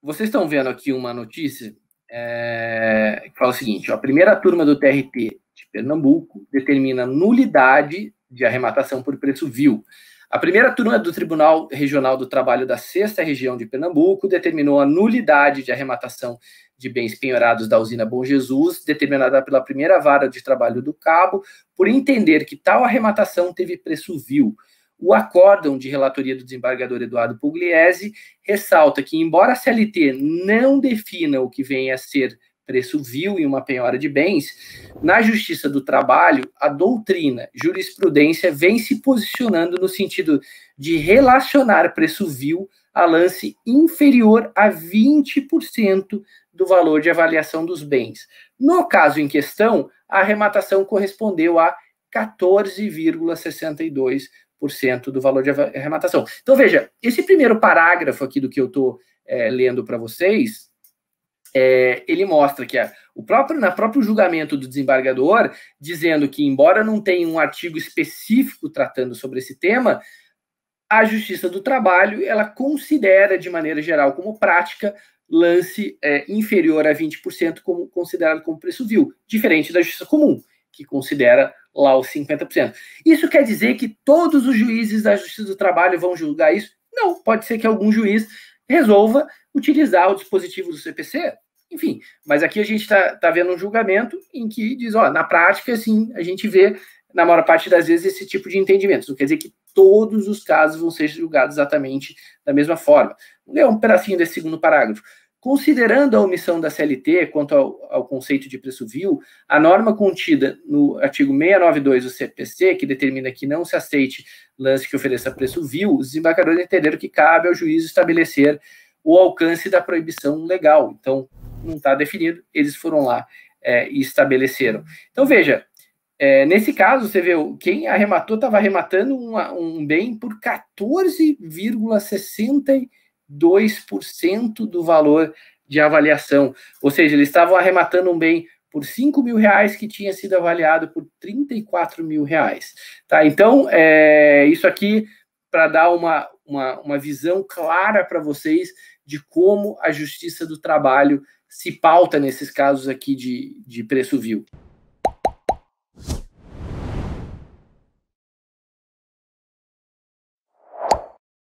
Vocês estão vendo aqui uma notícia é, que fala o seguinte: ó, a primeira turma do TRT de Pernambuco determina nulidade de arrematação por preço vil. A primeira turma do Tribunal Regional do Trabalho da Sexta Região de Pernambuco determinou a nulidade de arrematação de bens penhorados da usina Bom Jesus, determinada pela primeira vara de trabalho do Cabo, por entender que tal arrematação teve preço vil. O acórdão de relatoria do desembargador Eduardo Pugliese ressalta que, embora a CLT não defina o que vem a ser preço vil e uma penhora de bens, na Justiça do Trabalho, a doutrina, jurisprudência, vem se posicionando no sentido de relacionar preço vil a lance inferior a 20% do valor de avaliação dos bens. No caso em questão, a arrematação correspondeu a 14,62% do valor de arrematação. Então, veja, esse primeiro parágrafo aqui do que eu estou é, lendo para vocês, é, ele mostra que a, o próprio, na próprio julgamento do desembargador, dizendo que, embora não tenha um artigo específico tratando sobre esse tema, a Justiça do Trabalho ela considera, de maneira geral, como prática lance é, inferior a 20% como considerado como preço vil, diferente da justiça comum, que considera lá os 50%. Isso quer dizer que todos os juízes da Justiça do Trabalho vão julgar isso? Não, pode ser que algum juiz resolva utilizar o dispositivo do CPC. Enfim, mas aqui a gente está tá vendo um julgamento em que diz, ó, na prática, sim, a gente vê, na maior parte das vezes, esse tipo de entendimento. Não quer dizer que todos os casos vão ser julgados exatamente da mesma forma. Vou ler um pedacinho desse segundo parágrafo. Considerando a omissão da CLT quanto ao, ao, conceito de preço vil, a norma contida no artigo 692 do CPC, que determina que não se aceite lance que ofereça preço vil, os desembarcadores entenderam que cabe ao juízo estabelecer o alcance da proibição legal. Então, não está definido, eles foram lá é, e estabeleceram. Então, veja, é, nesse caso, você vê, quem arrematou estava arrematando uma, um bem por 14,60 2% do valor de avaliação. Ou seja, eles estavam arrematando um bem por 5 mil reais que tinha sido avaliado por 34 mil reais. Tá? Então, é, isso aqui para dar uma, uma, uma visão clara para vocês de como a Justiça do Trabalho se pauta nesses casos aqui de, de preço vil.